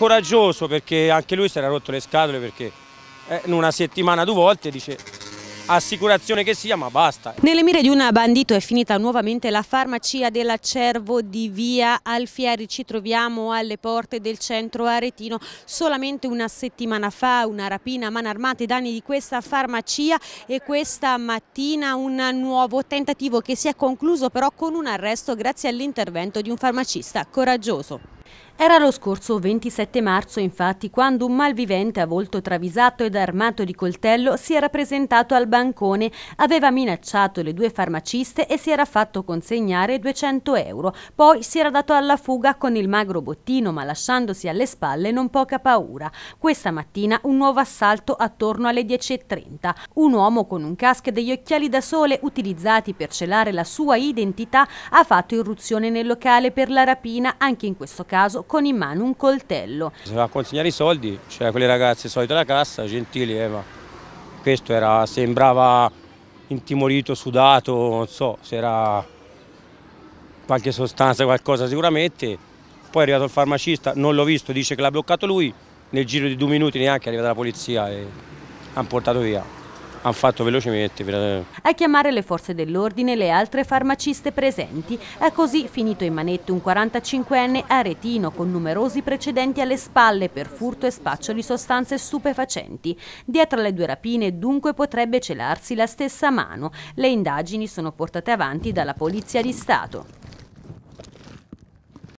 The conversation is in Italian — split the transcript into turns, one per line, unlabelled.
coraggioso perché anche lui si era rotto le scatole perché in eh, una settimana due volte dice assicurazione che sia, ma basta.
Nelle mire di un bandito è finita nuovamente la farmacia della Cervo di Via Alfieri. Ci troviamo alle porte del centro aretino. Solamente una settimana fa una rapina a mano armata armate, danni di questa farmacia e questa mattina un nuovo tentativo che si è concluso però con un arresto grazie all'intervento di un farmacista coraggioso. Era lo scorso 27 marzo, infatti, quando un malvivente a volto travisato ed armato di coltello si era presentato al bancone, aveva minacciato le due farmaciste e si era fatto consegnare 200 euro. Poi si era dato alla fuga con il magro bottino, ma lasciandosi alle spalle non poca paura. Questa mattina un nuovo assalto attorno alle 10.30. Un uomo con un casco e degli occhiali da sole utilizzati per celare la sua identità ha fatto irruzione nel locale per la rapina, anche in questo caso caso con in mano un coltello.
Si va a consegnare i soldi, c'era cioè, quelle ragazze solite alla cassa, gentili, eh, ma questo era, sembrava intimorito, sudato, non so se era qualche sostanza, qualcosa sicuramente. Poi è arrivato il farmacista, non l'ho visto, dice che l'ha bloccato lui, nel giro di due minuti neanche è arrivata la polizia e hanno portato via hanno fatto velocemente.
A chiamare le forze dell'ordine e le altre farmaciste presenti. È così finito in manette un 45enne aretino con numerosi precedenti alle spalle per furto e spaccio di sostanze stupefacenti. Dietro le due rapine dunque potrebbe celarsi la stessa mano. Le indagini sono portate avanti dalla Polizia di Stato.